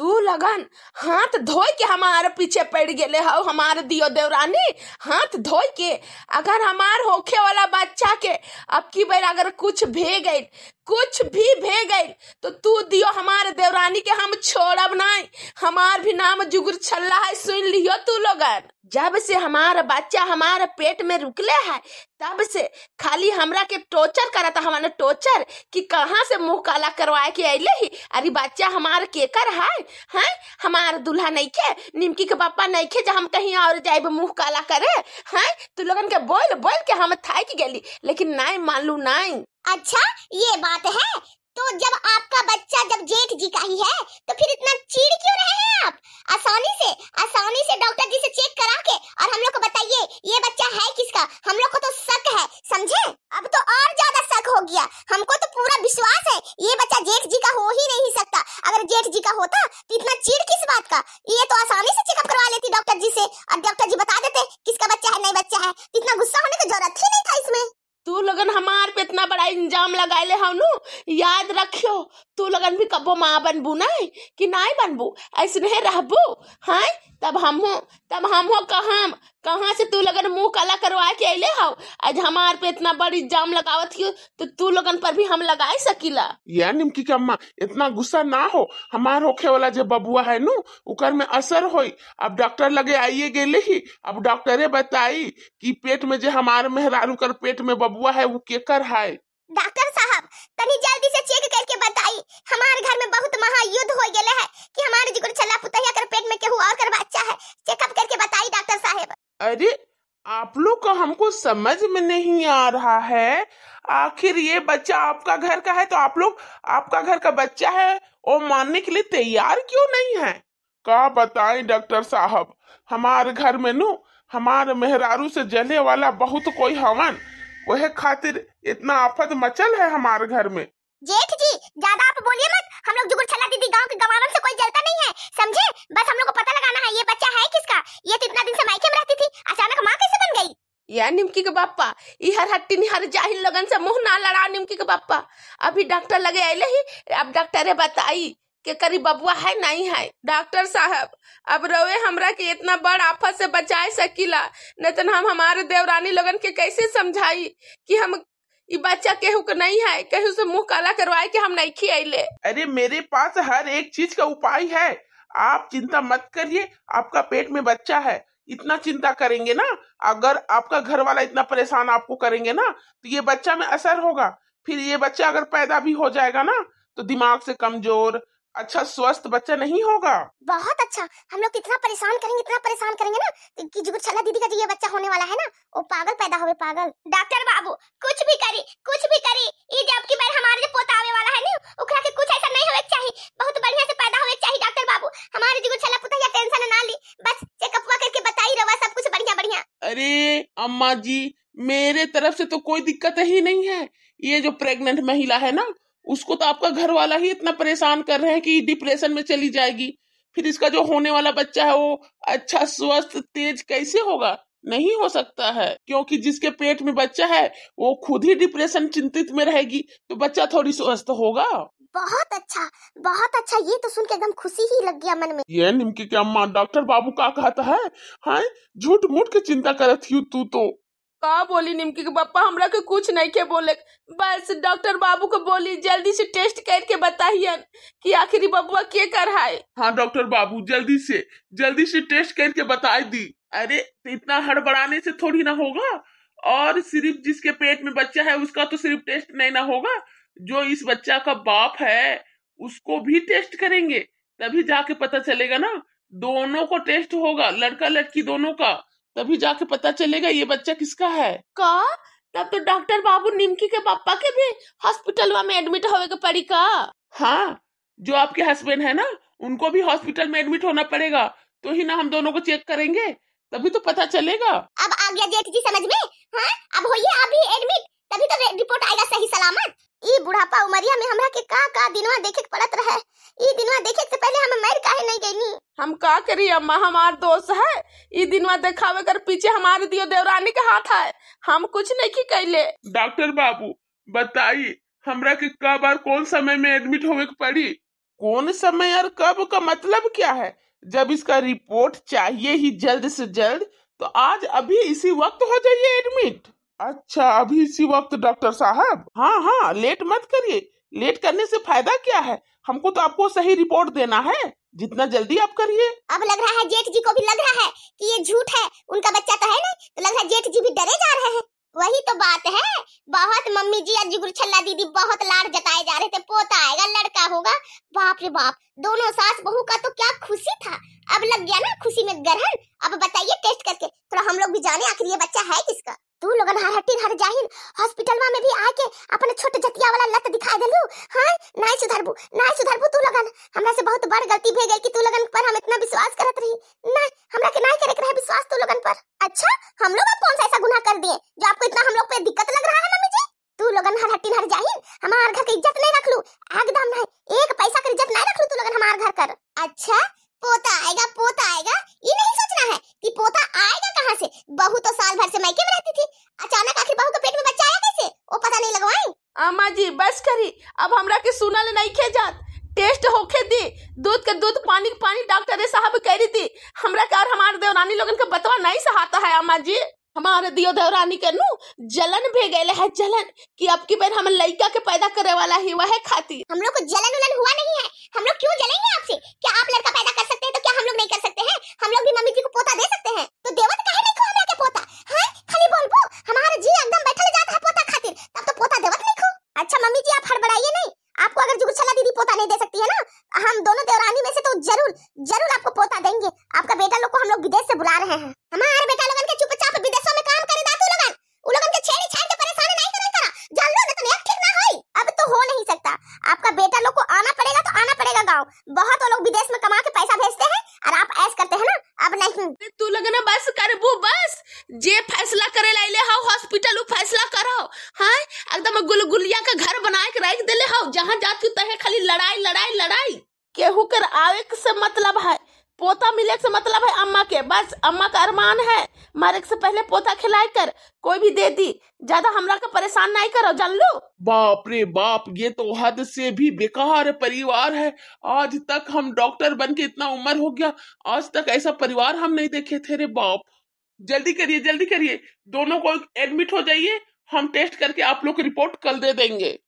तू लगन हाथ धोए के हमारे पीछे पड़ गए हो हमारे दियो देवरानी हाथ धोए के अगर हमार होखे वाला बच्चा के अब की बार अगर कुछ भे गई कुछ भी भे गई तो तू दियो हमारे देवरानी के हम छोड़ब नहीं हमार भी नाम जुगुर छल्ला है सुन लियो तू लगन जब से हमारा बच्चा हमारे पेट में रुकले है तब से खाली हमरा के करा था हमारा टोचर कि कहाँ से मुंह काला करवाए के अले ही अरे बच्चा हमारे केकर है हैं हमारे दूल्हा नहीं के निमकी के पापा नहीं के जब हम कहीं और जाए मुंह काला करे हैं तू लोगन के बोल बोल के हम थाक गली लेकिन नहीं लू नहीं अच्छा ये बात है तो जब आपका बच्चा जब जेठ जी का ही है तो फिर इतना चीड़ क्यों रहे आसानी से डॉक्टर जी से चेक करा के और हम लोग को बताइए ये बच्चा है किसका हम लोग को तो शक है समझे अब तो और ज्यादा शक हो गया हमको तो पूरा विश्वास है याद रखियो तू लगन भी कबो माँ बनबू ना है कि नहीं बनबू ऐसने रहबू हाँ तब हम हो तब हम हो कहाँ कहाँ से तू लगन मुंह काला करवा के अले हो आज हमार पे इतना बड़ी जाम लगावत हो तो तू लगन पर भी हम लगा सकीला यार निमकी के अम्मा इतना गुस्सा ना हो हमार होखे वाला जो बबुआ है नु उकर में असर हो अब डॉक्टर लगे आइए गेले ही अब डॉक्टर बताई कि पेट में जो हमारे मेहरारू कर पेट में बबुआ है वो केकर है डॉक्टर साहब तनी जल्दी से चेक करके बताई हमारे घर में बहुत महायुद्ध हो गया है कि हमारे जिगर चला पुतैया कर पेट में केहू और कर बच्चा है चेकअप करके बताई डॉक्टर साहब अरे आप लोग का हमको समझ में नहीं आ रहा है आखिर ये बच्चा आपका घर का है तो आप लोग आपका घर का बच्चा है और मानने के लिए तैयार क्यों नहीं है का बताए डॉक्टर साहब हमारे घर में नु हमारे मेहरारू से जले वाला बहुत कोई हवन वह खातिर इतना आफत मचल है हमारे घर में जेठ जी ज्यादा आप बोलिए मत हम लोग जुगुर छला दीदी गांव के गंवारों से कोई जलता नहीं है समझे बस हम लोग को पता लगाना है ये बच्चा है किसका ये तो इतना दिन से मायके में रहती थी अचानक माँ कैसे बन गई या निमकी के बापा इहर हट्टी निहर जाहिल लगन से मुंह ना लड़ा निमकी के बापा अभी डॉक्टर लगे आइले ही अब डॉक्टर बताई के करीब बबुआ है नहीं है डॉक्टर साहब अब रवे हमरा के इतना बड़ आफत से बचा सकीला नहीं तो हम हमारे देवरानी लोगन के कैसे समझाई कि हम ये बच्चा केहू के नहीं है केहू से मुंह काला करवाए के हम नहीं खियाले अरे मेरे पास हर एक चीज का उपाय है आप चिंता मत करिए आपका पेट में बच्चा है इतना चिंता करेंगे ना अगर आपका घर वाला इतना परेशान आपको करेंगे ना तो ये बच्चा में असर होगा फिर ये बच्चा अगर पैदा भी हो जाएगा ना तो दिमाग से कमजोर अच्छा स्वस्थ बच्चा नहीं होगा बहुत अच्छा हम लोग तो इतना परेशान करेंगे इतना परेशान करेंगे ना कि छल्ला दीदी का जो ये बच्चा होने वाला है ना वो पागल पैदा होवे पागल डॉक्टर बाबू कुछ भी करी कुछ भी करी ये जो आपकी बार हमारे जो पोता आवे वाला है ना ओकरा के कुछ ऐसा नहीं होवे चाहिए बहुत बढ़िया से पैदा होवे चाहिए डॉक्टर बाबू हमारे छल्ला पुता या टेंशन ना ली बस चेकअप हुआ करके बताई रवा सब कुछ बढ़िया बढ़िया अरे अम्मा जी मेरे तरफ से तो कोई दिक्कत ही नहीं है ये जो प्रेग्नेंट महिला है ना उसको तो आपका घर वाला ही इतना परेशान कर रहे हैं कि डिप्रेशन में चली जाएगी फिर इसका जो होने वाला बच्चा है वो अच्छा स्वस्थ तेज कैसे होगा नहीं हो सकता है क्योंकि जिसके पेट में बच्चा है वो खुद ही डिप्रेशन चिंतित में रहेगी तो बच्चा थोड़ी स्वस्थ होगा बहुत अच्छा बहुत अच्छा ये तो सुन के एकदम खुशी ही लग गया मन में ये निमकी की अम्मा डॉक्टर बाबू का कहता है झूठ मूठ के चिंता करती हूँ तू तो का बोली निमकी के पप्पा हमरा के कुछ नहीं के बोले बस डॉक्टर बाबू को बोली जल्दी से टेस्ट करके बताइए कि आखिरी बबुआ के कर है हाँ डॉक्टर बाबू जल्दी से जल्दी से टेस्ट करके बता दी अरे तो इतना हड़बड़ाने से थोड़ी ना होगा और सिर्फ जिसके पेट में बच्चा है उसका तो सिर्फ टेस्ट नहीं ना होगा जो इस बच्चा का बाप है उसको भी टेस्ट करेंगे तभी जाके पता चलेगा ना दोनों को टेस्ट होगा लड़का लड़की दोनों का तभी जाके पता चलेगा ये बच्चा किसका है का तब तो डॉक्टर बाबू निमकी के पापा के भी हॉस्पिटल में एडमिट हो पड़ी का हाँ जो आपके हस्बैंड है ना उनको भी हॉस्पिटल में एडमिट होना पड़ेगा तो ही ना हम दोनों को चेक करेंगे तभी तो पता चलेगा अब आ गया जेठ जी समझ में हाँ अब होइए अभी एडमिट तभी तो रिपोर्ट आएगा सही सलामत ई बुढ़ापा उमरिया में हमरा के का का दिनवा देखे पड़त रहे ई दिनवा देखे से पहले हम मर काहे नहीं गईनी हम का करी अम्मा हमार दोष है ई दिनवा देखावे कर पीछे हमारे दियो देवरानी के हाथ है हम कुछ नहीं की कैले डॉक्टर बाबू बताई हमरा के का बार कौन समय में एडमिट होवे के पड़ी कौन समय और कब का मतलब क्या है जब इसका रिपोर्ट चाहिए ही जल्द से जल्द तो आज अभी इसी वक्त हो जाइए एडमिट अच्छा अभी इसी वक्त डॉक्टर साहब हाँ हाँ लेट मत करिए लेट करने से फायदा क्या है हमको तो आपको सही रिपोर्ट देना है जितना जल्दी आप करिए अब लग रहा है जेठ जी को भी लग रहा है कि ये झूठ है उनका बच्चा तो है नहीं तो लग रहा है जेठ जी भी डरे जा रहे हैं वही तो बात है बहुत मम्मी जी और दीदी बहुत लाड जताए जा रहे थे पोता आएगा लड़का होगा बाप रे बाप दोनों सास बहू का तो क्या खुशी था अब लग गया ना खुशी में ग्रहण अब बताइए टेस्ट करके थोड़ा हम लोग भी जाने आखिर ये बच्चा है किसका तू लोगन हर हट्टी हर हॉस्पिटल हॉस्पिटलवा में भी आके अपने छोट जतिया वाला लत दिखा देलू हां नाइ सुधरबू नाइ सुधरबू तू लोगन हमरा से बहुत बड़ गलती भे गई कि तू लोगन पर हम इतना विश्वास करत रही ना हमरा के नाइ करे के रहे विश्वास तू लोगन पर अच्छा हम लोग कौन सा ऐसा गुनाह कर दिए जो आपको इतना हम लोग पे दिक्कत लग रहा है मम्मी जी तू लोगन हर हट्टी हर जाहिन हमार घर के इज्जत नहीं रखलू एकदम नहीं एक पैसा की इज्जत नहीं रखलू तू लोगन हमार घर कर अच्छा पोता आएगा पोता आएगा ये नहीं सोचना है कि पोता आएगा कहाँ से बहू तो साल भर से मैके में रहती थी अचानक आखिर बहू के पेट में बच्चा आया कैसे वो पता नहीं लगवाई अम्मा जी बस करी अब हमरा के सुनल नहीं खे जात टेस्ट होके दी दूध के दूध पानी के पानी डॉक्टर साहब कह रही थी हमरा का और हमारे देवरानी लोगन के बतवा नहीं सहाता है अम्मा जी हमारे दियो देवरानी के नु जलन भे गए है जलन कि अब की बेर हम लड़का के पैदा करे वाला ही वह खाती हम लोग को जलन उलन हुआ नहीं है हम लोग क्यों जलेंगे हम दोनों देवरानी में से तो जरूर जरूर आपको पोता देंगे आपका बेटा लोग को हम लोग विदेश से बुला रहे हैं हमारे बेटा लोगन के चुपचाप विदेशों में काम करे दातू लोगन उन लोगन के छेड़ी छाड़ के परेशान नहीं करे करा जान लो ना तो नेक ठीक ना होई अब तो हो नहीं सकता आपका बेटा लोग को आना पड़ेगा तो आना पड़ेगा गांव बहुत वो तो लोग विदेश में कमा के पैसा लड़ाई लड़ाई लड़ाई केहू कर आवे से मतलब है पोता मिले से मतलब है अम्मा के बस अम्मा का अरमान है मारे से पहले पोता खिलाए कर कोई भी दे दी ज्यादा हमरा का परेशान नहीं करो जान लो बाप रे बाप ये तो हद से भी बेकार परिवार है आज तक हम डॉक्टर बन के इतना उम्र हो गया आज तक ऐसा परिवार हम नहीं देखे थे रे बाप जल्दी करिए जल्दी करिए दोनों को एडमिट हो जाइए हम टेस्ट करके आप लोग रिपोर्ट कल दे देंगे